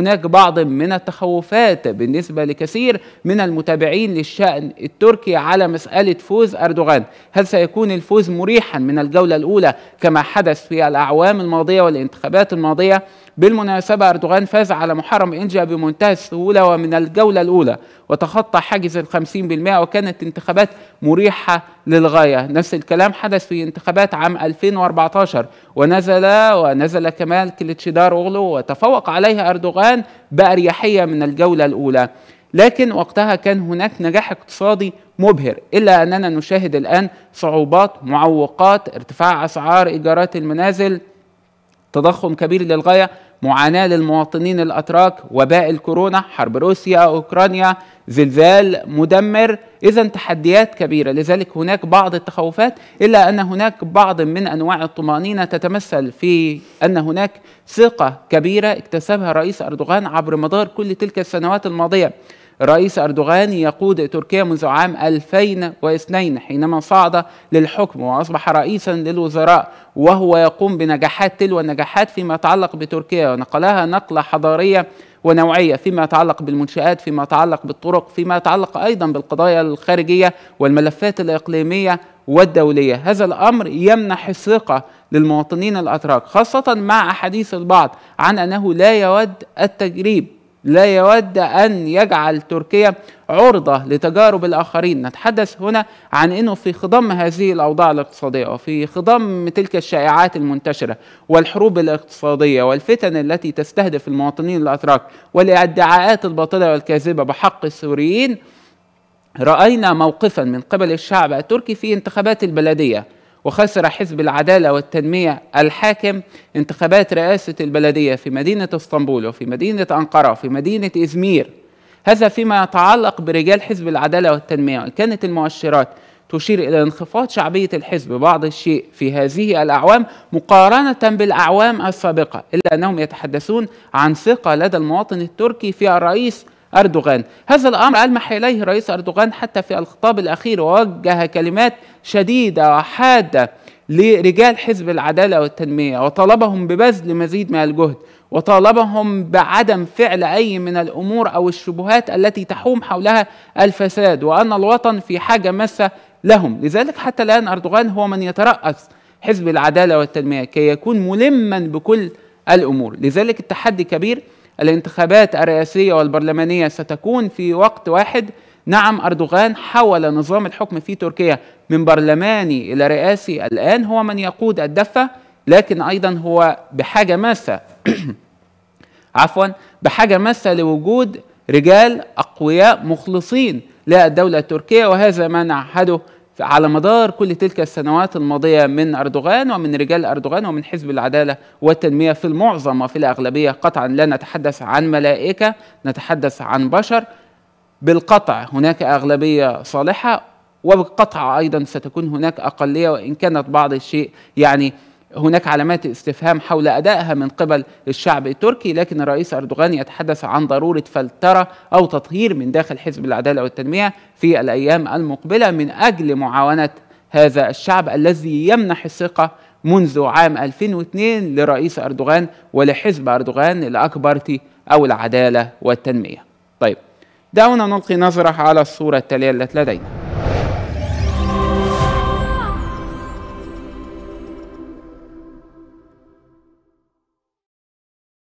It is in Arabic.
هناك بعض من التخوفات بالنسبة لكثير من المتابعين للشأن التركي على مسألة فوز أردوغان هل سيكون الفوز مريحا من الجولة الأولى كما حدث في الأعوام الماضية والانتخابات الماضية بالمناسبة أردوغان فاز على محرم إنجا بمنتهى السهولة ومن الجولة الأولى وتخطى حاجز الخمسين بالمئة وكانت انتخابات مريحة للغاية نفس الكلام حدث في انتخابات عام 2014 ونزل ونزل كمال كليتشدار أغلو وتفوق عليه أردوغان بأريحية من الجولة الأولى لكن وقتها كان هناك نجاح اقتصادي مبهر إلا أننا نشاهد الآن صعوبات معوقات ارتفاع أسعار إيجارات المنازل تضخم كبير للغايه معاناة للمواطنين الأتراك وباء الكورونا حرب روسيا أوكرانيا زلزال مدمر إذا تحديات كبيرة لذلك هناك بعض التخوفات إلا أن هناك بعض من أنواع الطمأنينة تتمثل في أن هناك ثقة كبيرة اكتسبها رئيس أردوغان عبر مدار كل تلك السنوات الماضية الرئيس أردوغان يقود تركيا منذ عام 2002 حينما صعد للحكم وأصبح رئيسا للوزراء وهو يقوم بنجاحات تلو النجاحات فيما يتعلق بتركيا ونقلها نقلة حضارية ونوعيه فيما يتعلق بالمنشآت فيما يتعلق بالطرق فيما يتعلق ايضا بالقضايا الخارجيه والملفات الاقليميه والدوليه هذا الامر يمنح الثقه للمواطنين الاتراك خاصه مع احاديث البعض عن انه لا يود التجريب لا يود أن يجعل تركيا عرضة لتجارب الآخرين نتحدث هنا عن أنه في خضم هذه الأوضاع الاقتصادية وفي خضم تلك الشائعات المنتشرة والحروب الاقتصادية والفتن التي تستهدف المواطنين الأتراك والادعاءات الباطلة والكاذبة بحق السوريين رأينا موقفا من قبل الشعب التركي في انتخابات البلدية وخسر حزب العدالة والتنمية الحاكم انتخابات رئاسة البلدية في مدينة اسطنبول وفي مدينة أنقرة وفي مدينة إزمير هذا فيما يتعلق برجال حزب العدالة والتنمية وإن كانت المؤشرات تشير إلى انخفاض شعبية الحزب بعض الشيء في هذه الأعوام مقارنة بالأعوام السابقة إلا أنهم يتحدثون عن ثقة لدى المواطن التركي في الرئيس أردوغان هذا الأمر ألمح إليه رئيس أردوغان حتى في الخطاب الأخير ووجه كلمات شديدة وحادة لرجال حزب العدالة والتنمية وطالبهم ببذل مزيد من الجهد وطالبهم بعدم فعل أي من الأمور أو الشبهات التي تحوم حولها الفساد وأن الوطن في حاجة ماسة لهم لذلك حتى الآن أردوغان هو من يترأس حزب العدالة والتنمية كي يكون ملما بكل الأمور لذلك التحدي كبير الانتخابات الرئاسية والبرلمانية ستكون في وقت واحد نعم أردوغان حول نظام الحكم في تركيا من برلماني إلى رئاسي الآن هو من يقود الدفة لكن أيضا هو بحاجة ماسة عفوا بحاجة ماسة لوجود رجال أقوياء مخلصين للدولة التركية وهذا ما نعهده على مدار كل تلك السنوات الماضية من أردوغان ومن رجال أردوغان ومن حزب العدالة والتنمية في المعظم وفي الأغلبية قطعا لا نتحدث عن ملائكة نتحدث عن بشر بالقطع هناك أغلبية صالحة وبالقطع أيضا ستكون هناك أقلية وإن كانت بعض الشيء يعني هناك علامات استفهام حول ادائها من قبل الشعب التركي لكن الرئيس اردوغان يتحدث عن ضروره فلتره او تطهير من داخل حزب العداله والتنميه في الايام المقبله من اجل معاونه هذا الشعب الذي يمنح الثقه منذ عام 2002 لرئيس اردوغان ولحزب اردوغان الاكبرتي او العداله والتنميه. طيب دعونا نلقي نظره على الصوره التاليه التي لدينا.